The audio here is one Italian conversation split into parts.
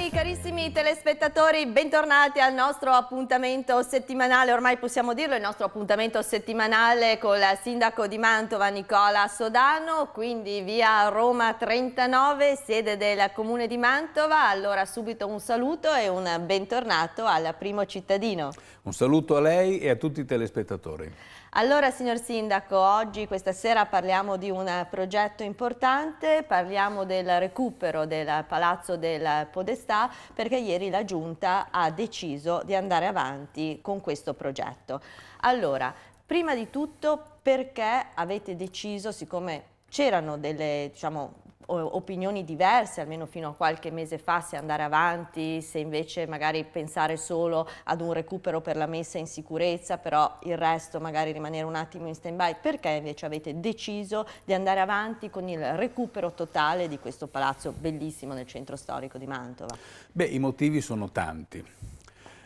Cari carissimi telespettatori, bentornati al nostro appuntamento settimanale, ormai possiamo dirlo, il nostro appuntamento settimanale con il sindaco di Mantova Nicola Sodano, quindi via Roma 39, sede del comune di Mantova. Allora subito un saluto e un bentornato al primo cittadino. Un saluto a lei e a tutti i telespettatori. Allora, signor Sindaco, oggi questa sera parliamo di un eh, progetto importante, parliamo del recupero del Palazzo del Podestà perché ieri la Giunta ha deciso di andare avanti con questo progetto. Allora, prima di tutto perché avete deciso, siccome c'erano delle, diciamo, opinioni diverse, almeno fino a qualche mese fa, se andare avanti, se invece magari pensare solo ad un recupero per la messa in sicurezza, però il resto magari rimanere un attimo in stand-by, perché invece avete deciso di andare avanti con il recupero totale di questo palazzo bellissimo nel centro storico di Mantova? Beh, i motivi sono tanti.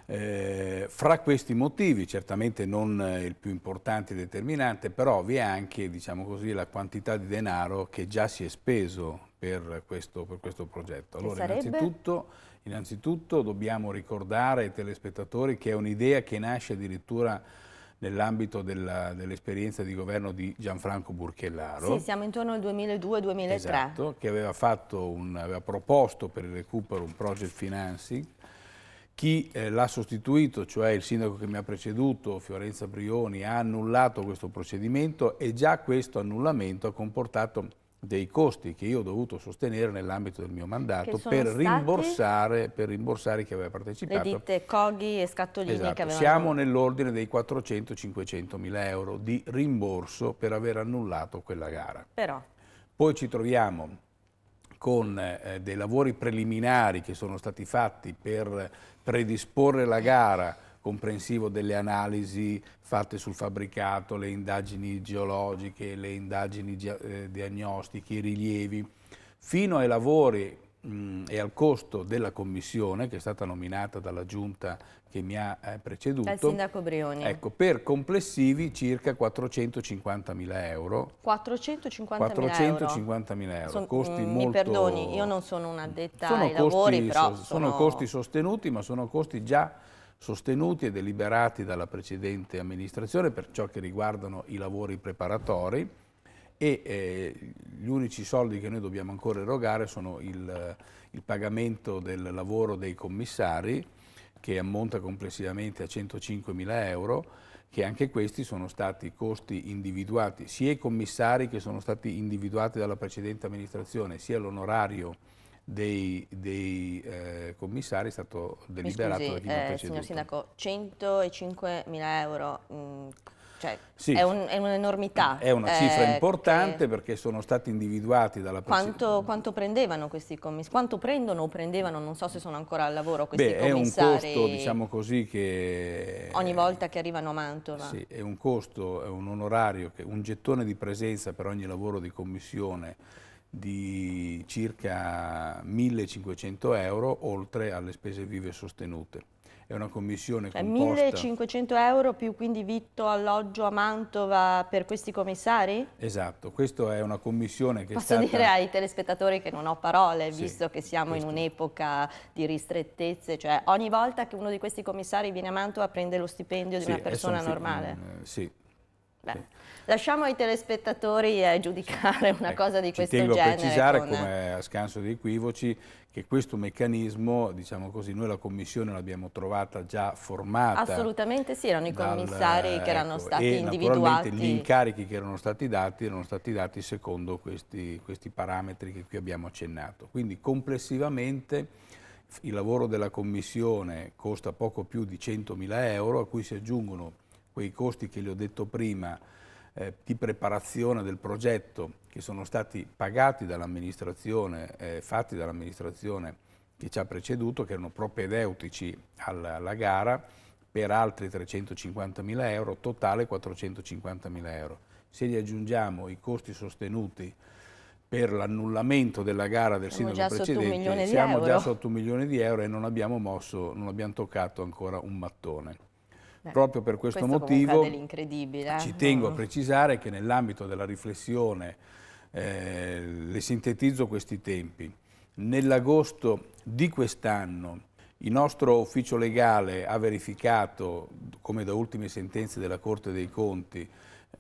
Eh, fra questi motivi, certamente non eh, il più importante e determinante, però vi è anche diciamo così, la quantità di denaro che già si è speso per questo, per questo progetto. Allora, innanzitutto, innanzitutto dobbiamo ricordare ai telespettatori che è un'idea che nasce addirittura nell'ambito dell'esperienza dell di governo di Gianfranco Burchellaro. Sì, siamo intorno al 2002-2003. Esatto, che aveva, un, aveva proposto per il recupero un project financing chi eh, l'ha sostituito, cioè il sindaco che mi ha preceduto, Fiorenza Brioni, ha annullato questo procedimento e già questo annullamento ha comportato dei costi che io ho dovuto sostenere nell'ambito del mio mandato per rimborsare, per rimborsare, chi aveva partecipato. Le ditte Coghi e Scattolini esatto. che avevano... Siamo nell'ordine dei 400-500 mila euro di rimborso per aver annullato quella gara. Però... Poi ci troviamo con eh, dei lavori preliminari che sono stati fatti per predisporre la gara comprensivo delle analisi fatte sul fabbricato, le indagini geologiche, le indagini eh, diagnostiche, i rilievi, fino ai lavori Mm, e al costo della commissione che è stata nominata dalla giunta che mi ha eh, preceduto. Dal sindaco Brioni. Ecco, per complessivi circa 450 mila euro. 450.000 euro? euro, Son, costi mm, mi molto... Mi perdoni, io non sono un'addetta ai costi, lavori, però so, sono... sono costi sostenuti, ma sono costi già sostenuti e deliberati dalla precedente amministrazione per ciò che riguardano i lavori preparatori e eh, gli unici soldi che noi dobbiamo ancora erogare sono il, il pagamento del lavoro dei commissari che ammonta complessivamente a 105 mila euro che anche questi sono stati costi individuati, sia i commissari che sono stati individuati dalla precedente amministrazione, sia l'onorario dei, dei eh, commissari è stato deliberato Mi scusi, da chi eh, mi Signor Sindaco, 105 mila euro, mh, mm, cioè, sì, è, un'enormità. Un è una cifra eh, importante che... perché sono stati individuati dalla Presidenza. Quanto, quanto, prendevano questi commissari? Quanto prendono o prendevano? Non so se sono ancora al lavoro questi Beh, commissari. è un costo, diciamo così, che... Ogni volta che arrivano a Mantova. Sì, è un costo, è un onorario, un gettone di presenza per ogni lavoro di commissione di circa 1.500 euro oltre alle spese vive sostenute è una commissione cioè, composta... 1500 euro più quindi vitto, alloggio a Mantova per questi commissari? Esatto, questa è una commissione che Posso stata... dire ai telespettatori che non ho parole, sì, visto che siamo questo. in un'epoca di ristrettezze, cioè ogni volta che uno di questi commissari viene a Mantova prende lo stipendio di sì, una persona normale. Mm, sì, Beh, lasciamo ai telespettatori eh, giudicare una eh, cosa di questo genere. genere. Tengo a precisare, con... come a scanso di equivoci, che questo meccanismo, diciamo così, noi la commissione l'abbiamo trovata già formata. Assolutamente sì, erano i commissari dal, che erano ecco, stati e individuati. gli incarichi che erano stati dati erano stati dati secondo questi, questi parametri che qui abbiamo accennato. Quindi complessivamente il lavoro della commissione costa poco più di 100.000 euro, a cui si aggiungono quei costi che le ho detto prima eh, di preparazione del progetto che sono stati pagati dall'amministrazione, eh, fatti dall'amministrazione che ci ha preceduto, che erano propedeutici alla, alla gara, per altri 350.000 euro, totale 450.000 euro. Se gli aggiungiamo i costi sostenuti per l'annullamento della gara del siamo sindaco precedente, siamo euro. già sotto un milione di euro e non abbiamo mosso, non abbiamo toccato ancora un mattone. Proprio per questo, questo motivo eh. ci tengo a mm. precisare che nell'ambito della riflessione eh, le sintetizzo questi tempi. Nell'agosto di quest'anno il nostro ufficio legale ha verificato, come da ultime sentenze della Corte dei Conti,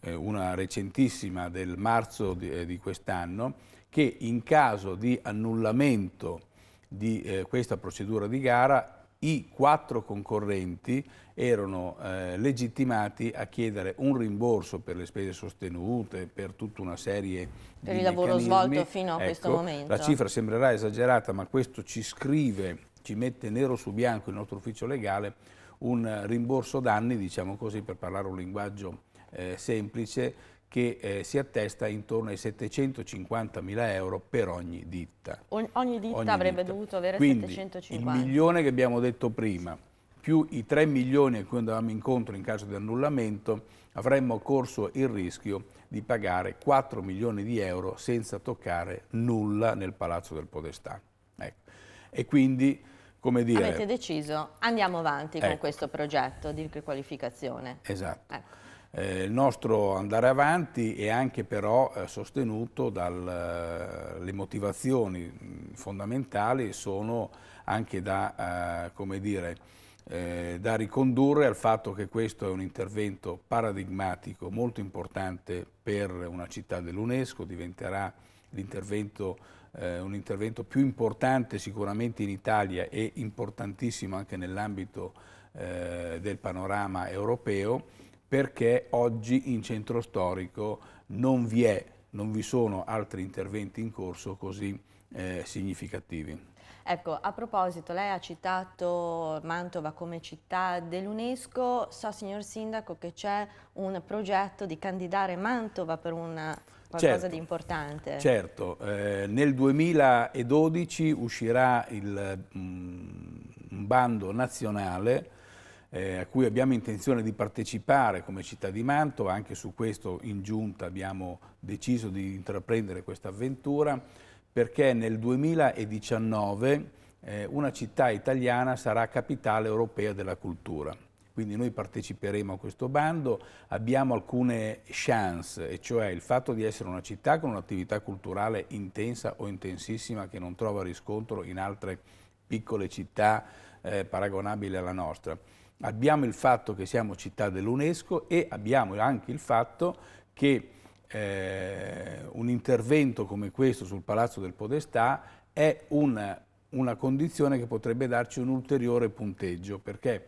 eh, una recentissima del marzo di, eh, di quest'anno, che in caso di annullamento di eh, questa procedura di gara i quattro concorrenti erano eh, legittimati a chiedere un rimborso per le spese sostenute, per tutta una serie per di Per il lavoro svolto fino a ecco, questo momento. La cifra sembrerà esagerata, ma questo ci scrive, ci mette nero su bianco il nostro ufficio legale, un rimborso danni, diciamo così, per parlare un linguaggio eh, semplice, che eh, si attesta intorno ai 750 mila euro per ogni ditta. ogni, ogni ditta ogni avrebbe ditta. dovuto avere Quindi, 750. il milione che abbiamo detto prima, più i 3 milioni a cui andavamo incontro in caso di annullamento, avremmo corso il rischio di pagare 4 milioni di euro senza toccare nulla nel Palazzo del Podestà. Ecco. E quindi, come dire... Avete deciso, andiamo avanti ecco. con questo progetto di riqualificazione. Esatto. Ecco. Eh, il nostro andare avanti è anche però eh, sostenuto dalle eh, motivazioni fondamentali sono anche da, dire, da ricondurre al fatto che questo è un intervento paradigmatico molto importante per una città dell'UNESCO, diventerà l'intervento eh, un intervento più importante sicuramente in Italia e importantissimo anche nell'ambito eh, del panorama europeo perché oggi in centro storico non vi, è, non vi sono altri interventi in corso così eh, significativi. Ecco, a proposito, lei ha citato Mantova come città dell'UNESCO, so signor Sindaco che c'è un progetto di candidare Mantova per una, qualcosa certo, di importante. Certo, eh, nel 2012 uscirà il, mh, mm, un bando nazionale eh, a cui abbiamo intenzione di partecipare come città di Mantova, anche su questo in giunta abbiamo deciso di intraprendere questa avventura, perché nel 2019 eh, una città italiana sarà capitale europea della cultura. Quindi noi parteciperemo a questo bando, abbiamo alcune chance, e cioè il fatto di essere una città con un'attività culturale intensa o intensissima che non trova riscontro in altre piccole città eh, paragonabili alla nostra Abbiamo il fatto che siamo città dell'UNESCO e abbiamo anche il fatto che eh, un intervento come questo sul Palazzo del Podestà è una, una condizione che potrebbe darci un ulteriore punteggio, perché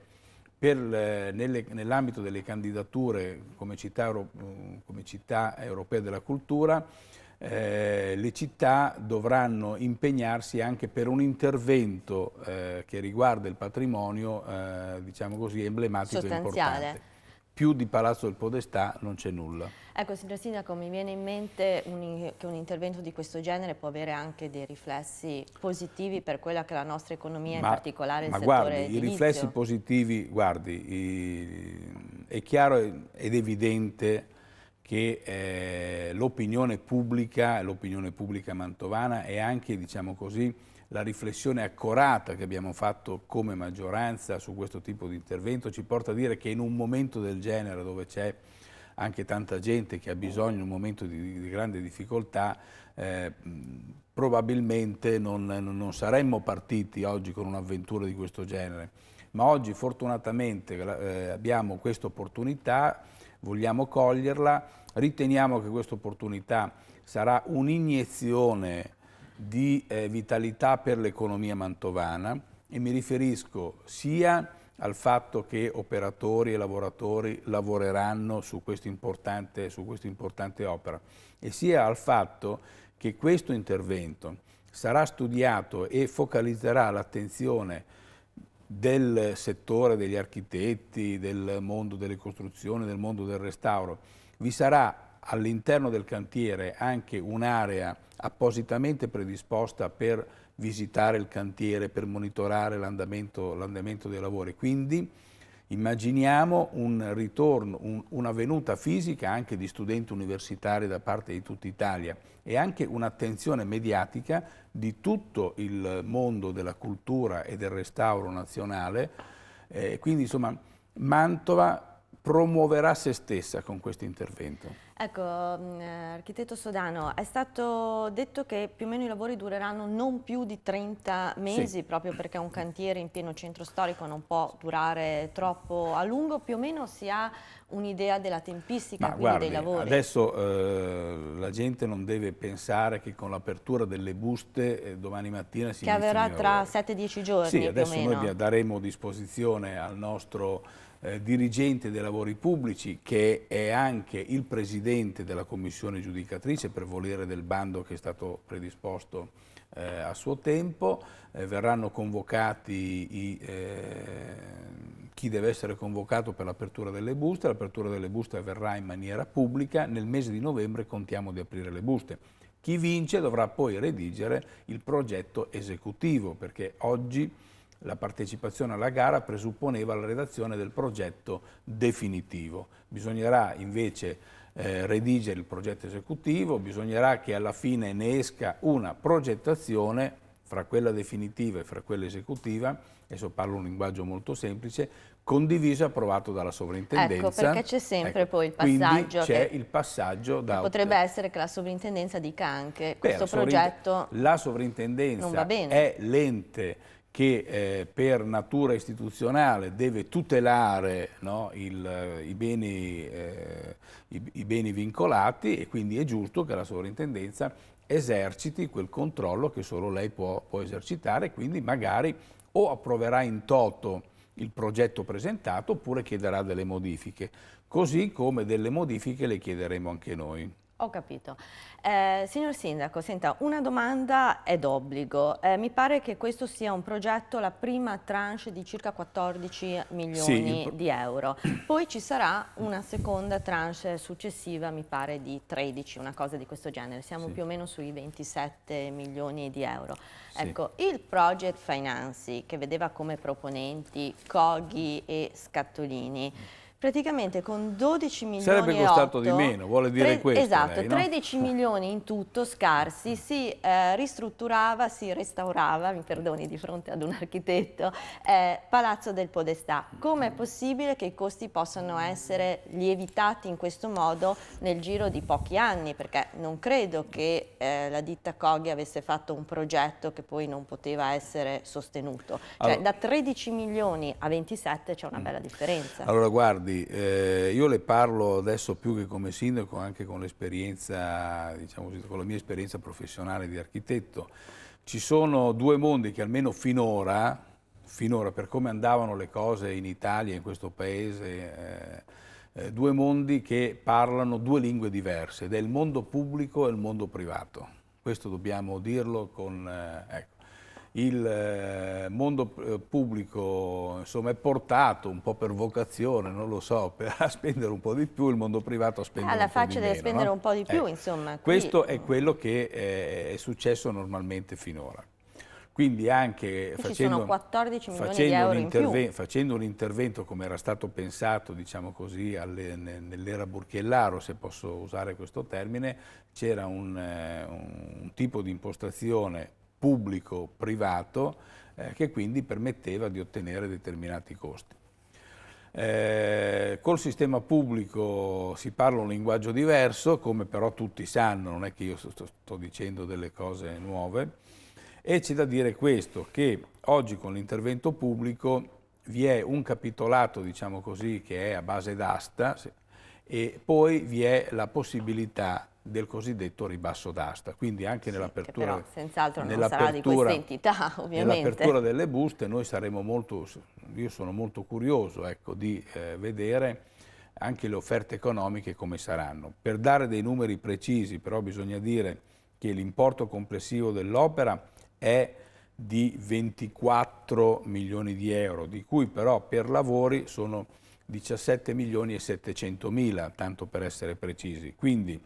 eh, nell'ambito delle candidature come città, mm, come città europea della cultura eh, le città dovranno impegnarsi anche per un intervento eh, che riguarda il patrimonio, eh, diciamo così, emblematico e importante più di Palazzo del Podestà non c'è nulla. Ecco, signor Sindaco, mi viene in mente un, che un intervento di questo genere può avere anche dei riflessi positivi per quella che è la nostra economia, ma, in particolare il ma settore guardi, i riflessi positivi, guardi, i, è chiaro ed evidente che eh, l'opinione pubblica, l'opinione pubblica mantovana e anche, diciamo così, la riflessione accorata che abbiamo fatto come maggioranza su questo tipo di intervento ci porta a dire che in un momento del genere dove c'è anche tanta gente che ha bisogno in un momento di, di grande difficoltà, eh, probabilmente non, non saremmo partiti oggi con un'avventura di questo genere. Ma oggi fortunatamente eh, abbiamo questa opportunità vogliamo coglierla, riteniamo che questa opportunità sarà un'iniezione di eh, vitalità per l'economia mantovana e mi riferisco sia al fatto che operatori e lavoratori lavoreranno su questa importante, quest importante opera e sia al fatto che questo intervento sarà studiato e focalizzerà l'attenzione del settore degli architetti, del mondo delle costruzioni, del mondo del restauro, vi sarà all'interno del cantiere anche un'area appositamente predisposta per visitare il cantiere, per monitorare l'andamento dei lavori. Quindi Immaginiamo un ritorno, un, una venuta fisica anche di studenti universitari da parte di tutta Italia e anche un'attenzione mediatica di tutto il mondo della cultura e del restauro nazionale. Eh, quindi insomma Mantova promuoverà se stessa con questo intervento. Ecco, mm, eh, architetto Sodano, è stato detto che più o meno i lavori dureranno non più di 30 mesi, sì. proprio perché un cantiere in pieno centro storico non può durare troppo a lungo, più o meno si ha un'idea della tempistica guardi, dei lavori? Adesso eh, la gente non deve pensare che con l'apertura delle buste eh, domani mattina si Che avverrà tra 7-10 giorni Sì, adesso noi daremo disposizione al nostro eh, dirigente dei lavori pubblici che è anche il presidente della commissione giudicatrice per volere del bando che è stato predisposto eh, a suo tempo, eh, verranno convocati i, eh, chi deve essere convocato per l'apertura delle buste, l'apertura delle buste avverrà in maniera pubblica, nel mese di novembre contiamo di aprire le buste. Chi vince dovrà poi redigere il progetto esecutivo perché oggi la partecipazione alla gara presupponeva la redazione del progetto definitivo. Bisognerà invece eh, redigere il progetto esecutivo, bisognerà che alla fine ne esca una progettazione fra quella definitiva e fra quella esecutiva, adesso parlo un linguaggio molto semplice, condiviso e approvato dalla sovrintendenza. Ecco, perché c'è sempre ecco, poi il passaggio. c'è il passaggio da... Potrebbe essere che la sovrintendenza dica anche Beh, questo la progetto... La sovrintendenza è l'ente che eh, per natura istituzionale deve tutelare no, il, eh, i, beni, eh, i, i beni vincolati e quindi è giusto che la sovrintendenza eserciti quel controllo che solo lei può, può, esercitare, quindi magari o approverà in toto il progetto presentato oppure chiederà delle modifiche, così come delle modifiche le chiederemo anche noi. Ho capito. Eh, signor Sindaco, senta, una domanda è d'obbligo. Eh, mi pare che questo sia un progetto, la prima tranche di circa 14 milioni sì, di euro. Poi ci sarà una seconda tranche successiva, mi pare di 13, una cosa di questo genere. Siamo sì. più o meno sui 27 milioni di euro. Sì. Ecco, il Project Finanzi, che vedeva come proponenti Coghi e Scattolini, mm praticamente con 12 milioni Sarebbe costato 8, di meno, vuole dire tre, questo. Esatto, lei, no? 13 milioni in tutto scarsi, si eh, ristrutturava, si restaurava, mi perdoni di fronte ad un architetto, eh, Palazzo del Podestà. Com'è possibile che i costi possano essere lievitati in questo modo nel giro di pochi anni? Perché non credo che eh, la ditta Coghi avesse fatto un progetto che poi non poteva essere sostenuto. Cioè allora, da 13 milioni a 27 c'è una mm. bella differenza. Allora guarda, guardi, eh, io le parlo adesso più che come sindaco, anche con l'esperienza, diciamo così, con la mia esperienza professionale di architetto. Ci sono due mondi che almeno finora, finora per come andavano le cose in Italia, in questo paese, eh, eh, due mondi che parlano due lingue diverse, ed è il mondo pubblico e il mondo privato. Questo dobbiamo dirlo con... Eh, ecco il eh, mondo eh, pubblico insomma, è portato un po' per vocazione, non lo so, a spendere un po' di più, il mondo privato a spendere Alla un po' di meno. Alla faccia deve spendere no? un po' di più, eh, insomma. Questo è quello che eh, è successo normalmente finora. Quindi anche facendo, facendo, un facendo, un intervento come era stato pensato diciamo nell'era Burchiellaro, se posso usare questo termine, c'era un, un tipo di impostazione pubblico-privato eh, che quindi permetteva di ottenere determinati costi. Eh, col sistema pubblico si parla un linguaggio diverso, come però tutti sanno, non è che io sto, sto dicendo delle cose nuove, e c'è da dire questo, che oggi con l'intervento pubblico vi è un capitolato, diciamo così, che è a base d'asta e poi vi è la possibilità del cosiddetto ribasso d'asta, quindi anche sì, nell'apertura nell nell delle buste noi saremo molto, io sono molto curioso ecco, di eh, vedere anche le offerte economiche come saranno. Per dare dei numeri precisi però bisogna dire che l'importo complessivo dell'opera è di 24 milioni di euro, di cui però per lavori sono 17 milioni e 700 mila, tanto per essere precisi. Quindi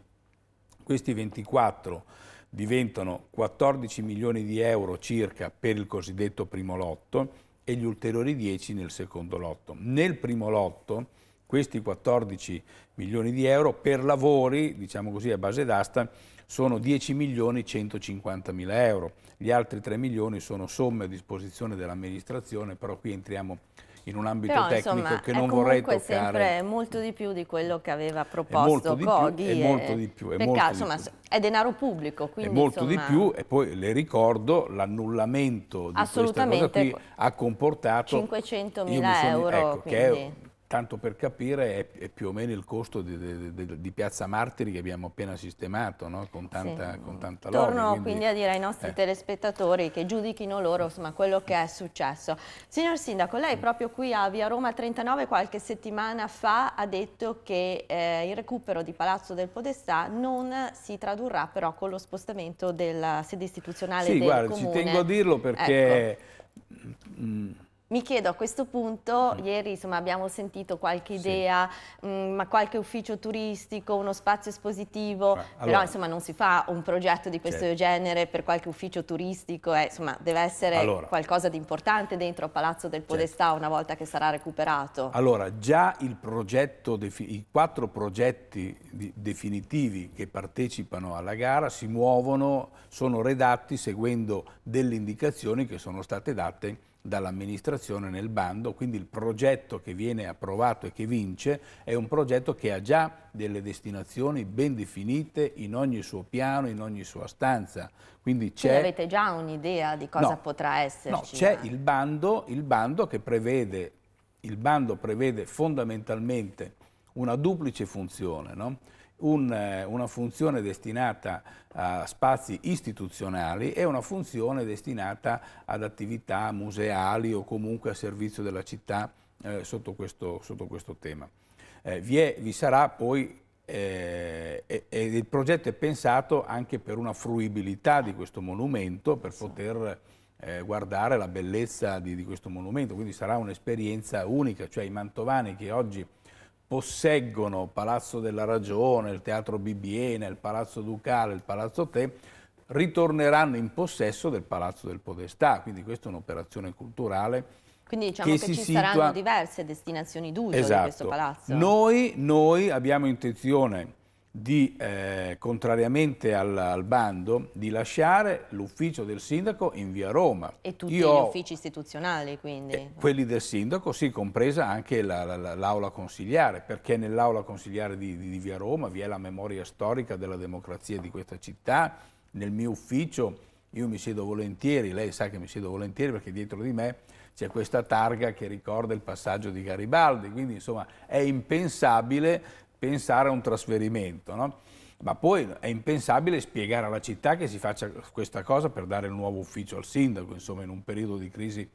questi 24 diventano 14 milioni di euro circa per il cosiddetto primo lotto e gli ulteriori 10 nel secondo lotto. Nel primo lotto questi 14 milioni di euro per lavori, diciamo così, a base d'asta sono 10 milioni 150 mila euro. Gli altri 3 milioni sono somme a disposizione dell'amministrazione, però qui entriamo in un ambito Però, tecnico insomma, che non vorrei toccare. Però comunque sempre molto di più di quello che aveva proposto Coghi. È molto di più. È, peccato, molto insomma, di più. è denaro pubblico. Quindi, è molto insomma... di più e poi le ricordo l'annullamento di questa cosa qui ha comportato 500 mila euro. Ecco, quindi... che è tanto per capire, è, è, più o meno il costo di, di, di Piazza Martiri che abbiamo appena sistemato, no? con tanta, sì. con tanta lobby, Torno quindi, quindi, a dire ai nostri eh. telespettatori che giudichino loro insomma, quello che è successo. Signor Sindaco, lei mm. proprio qui a Via Roma 39 qualche settimana fa ha detto che eh, il recupero di Palazzo del Podestà non si tradurrà però con lo spostamento della sede istituzionale sì, del guarda, Comune. Sì, guarda, ci tengo a dirlo perché... Ecco. Mh, mm, mi chiedo a questo punto, mm. ieri insomma, abbiamo sentito qualche idea, sì. Mm, mh, ma qualche ufficio turistico, uno spazio espositivo, ah, allora, però insomma non si fa un progetto di questo certo. genere per qualche ufficio turistico, eh, insomma deve essere allora, qualcosa di importante dentro al Palazzo del certo. Podestà certo. una volta che sarà recuperato. Allora già progetto, i quattro progetti definitivi che partecipano alla gara si muovono, sono redatti seguendo delle indicazioni che sono state date dall'amministrazione nel bando, quindi il progetto che viene approvato e che vince è un progetto che ha già delle destinazioni ben definite in ogni suo piano, in ogni sua stanza. Quindi c'è... avete già un'idea di cosa no, potrà esserci? No, c'è il bando, il bando che prevede, il bando prevede fondamentalmente una duplice funzione, no? un, eh, una funzione destinata a spazi istituzionali e una funzione destinata ad attività museali o comunque a servizio della città eh, sotto, questo, sotto, questo, tema. Eh, vi, è, vi, sarà poi, eh, e, il progetto è pensato anche per una fruibilità di questo monumento, per poter eh, guardare la bellezza di, di questo monumento, quindi sarà un'esperienza unica, cioè i mantovani che oggi posseggono Palazzo della Ragione, il Teatro Bibiene, il Palazzo Ducale, il Palazzo Te, ritorneranno in possesso del Palazzo del Podestà, quindi questa è un'operazione culturale quindi diciamo che, che ci situa... saranno diverse destinazioni d'uso esatto. di questo esatto. palazzo. Noi, noi abbiamo intenzione di, eh, contrariamente al, al, bando, di lasciare l'ufficio del sindaco in via Roma. E tutti Io, gli uffici istituzionali quindi? Eh, quelli del sindaco, sì, compresa anche l'aula la, la, consigliare, perché nell'aula consigliare di, di, di via Roma vi è la memoria storica della democrazia di questa città, nel mio ufficio io mi siedo volentieri, lei sa che mi siedo volentieri perché dietro di me c'è questa targa che ricorda il passaggio di Garibaldi, quindi insomma è impensabile pensare a un trasferimento, no? ma poi è impensabile spiegare alla città che si faccia questa cosa per dare il nuovo ufficio al sindaco, insomma in un periodo di crisi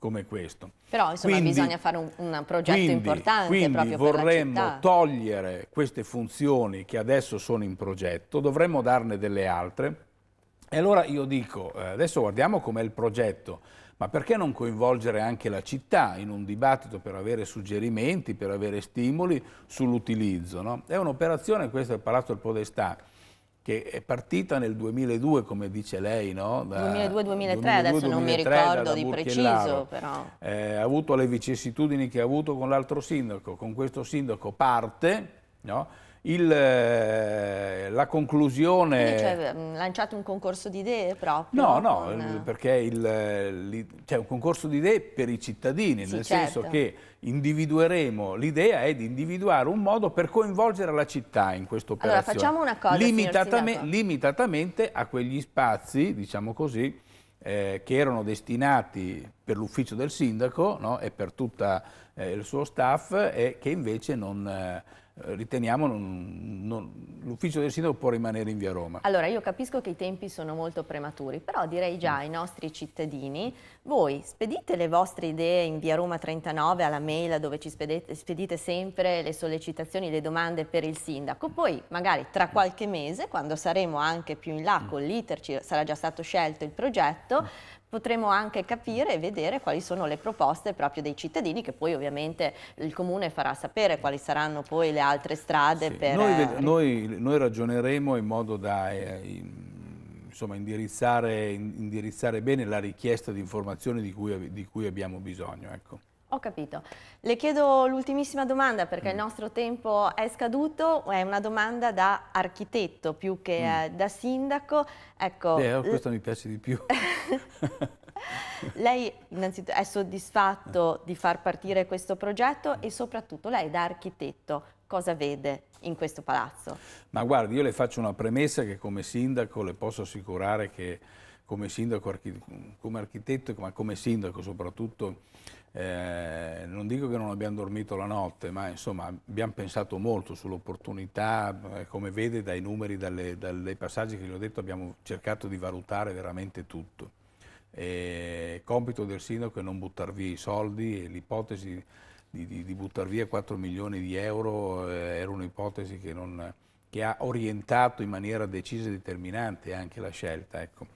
come questo. Però insomma quindi, bisogna fare un, un progetto quindi, importante quindi proprio vorremmo togliere queste funzioni che adesso sono in progetto, dovremmo darne delle altre e allora io dico, eh, adesso guardiamo com'è il progetto, ma perché non coinvolgere anche la città in un dibattito per avere suggerimenti, per avere stimoli sull'utilizzo? No? È un'operazione, questa del Palazzo del Podestà, che è partita nel 2002, come dice lei, no? 2002-2003, adesso non mi ricordo di preciso, però. Eh, ha avuto le vicissitudini che ha avuto con l'altro sindaco, con questo sindaco parte, no? il, eh, la conclusione... Quindi, cioè, ehm, lanciate un concorso di idee proprio? No, no, con... Eh, perché c'è eh, cioè, un concorso di idee per i cittadini, sì, nel certo. senso che individueremo, l'idea è di individuare un modo per coinvolgere la città in questo operazione. Allora facciamo una cosa, limitatame, Limitatamente a quegli spazi, diciamo così, eh, che erano destinati per l'ufficio del sindaco no? e per tutto eh, il suo staff e che invece non eh, riteniamo l'ufficio del sindaco può rimanere in via Roma. Allora io capisco che i tempi sono molto prematuri, però direi già mm. ai nostri cittadini, voi spedite le vostre idee in via Roma 39 alla mail dove ci spedite, spedite sempre le sollecitazioni, le domande per il sindaco, poi magari tra mm. qualche mese quando saremo anche più in là mm. con l'iter, sarà già stato scelto il progetto, potremo anche capire e vedere quali sono le proposte proprio dei cittadini che poi ovviamente il comune farà sapere quali saranno poi le altre strade sì. per... Noi, eh, noi, noi, ragioneremo in modo da... Eh, in insomma, indirizzare, indirizzare, bene la richiesta di informazioni di cui, di cui abbiamo bisogno. Ecco. Ho capito. Le chiedo l'ultimissima domanda perché mm. il nostro tempo è scaduto, è una domanda da architetto più che mm. Eh, da sindaco. Ecco, Beh, oh, questo mi piace di più. lei innanzitutto è soddisfatto eh. di far partire questo progetto e soprattutto lei da architetto cosa vede in questo palazzo? Ma guardi, io le faccio una premessa che come sindaco le posso assicurare che come sindaco, come architetto, ma come sindaco soprattutto eh, non dico che non abbiamo dormito la notte, ma insomma abbiamo pensato molto sull'opportunità, eh, come vede dai numeri, dai passaggi che gli ho detto, abbiamo cercato di valutare veramente tutto. E compito del sindaco è non buttare via i soldi e l'ipotesi di, di, di buttare via 4 milioni di euro eh, era un'ipotesi che, che, ha orientato in maniera decisa e determinante anche la scelta. Ecco.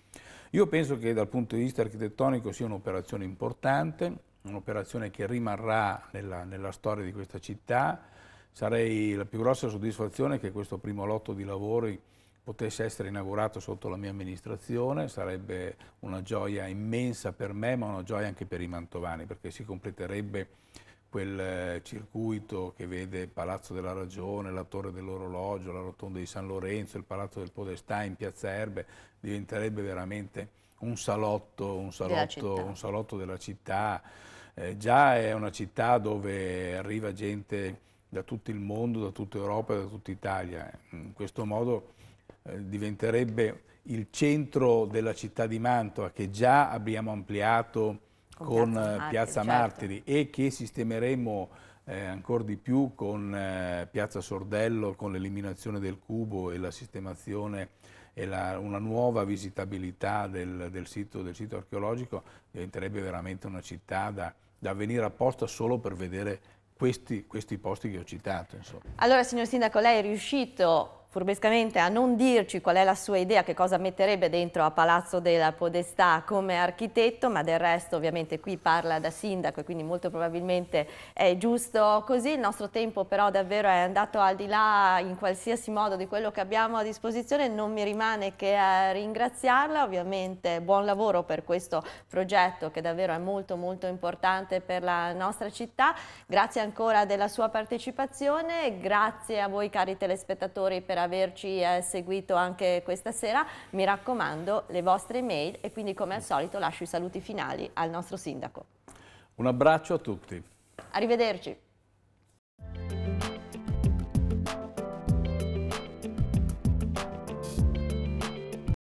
Io penso che dal punto di vista architettonico sia un'operazione importante, un'operazione che rimarrà nella, nella storia di questa città. Sarei la più grossa soddisfazione che questo primo lotto di lavori potesse essere inaugurato sotto la mia amministrazione, sarebbe una gioia immensa per me, ma una gioia anche per i mantovani, perché si completerebbe quel eh, circuito che vede Palazzo della Ragione, la Torre dell'Orologio, la Rotonda di San Lorenzo, il Palazzo del Podestà in Piazza Erbe, diventerebbe veramente un salotto, un salotto della città. Un salotto della città eh, già è una città dove arriva gente da tutto il mondo, da tutta Europa e da tutta Italia. In questo modo eh, diventerebbe il centro della città di Mantova che già abbiamo ampliato con, con Piazza eh, Martiri, certo. e che sistemeremo eh, ancora di più con eh, Piazza Sordello, con l'eliminazione del cubo e la sistemazione e la, una nuova visitabilità del, del, sito, del, sito, archeologico, diventerebbe veramente una città da, da venire apposta solo per vedere questi, questi posti che ho citato. Insomma. Allora, signor Sindaco, lei è riuscito furbescamente a non dirci qual è la sua idea, che cosa metterebbe dentro a Palazzo della Podestà come architetto, ma del resto ovviamente qui parla da sindaco e quindi molto probabilmente è giusto così. Il nostro tempo però davvero è andato al di là in qualsiasi modo di quello che abbiamo a disposizione, non mi rimane che a eh, ringraziarla, ovviamente buon lavoro per questo progetto che davvero è molto molto importante per la nostra città, grazie ancora della sua partecipazione, grazie a voi cari telespettatori per averci eh, seguito anche questa sera. Mi raccomando le vostre email e quindi come al solito lascio i saluti finali al nostro sindaco. Un abbraccio a tutti. Arrivederci.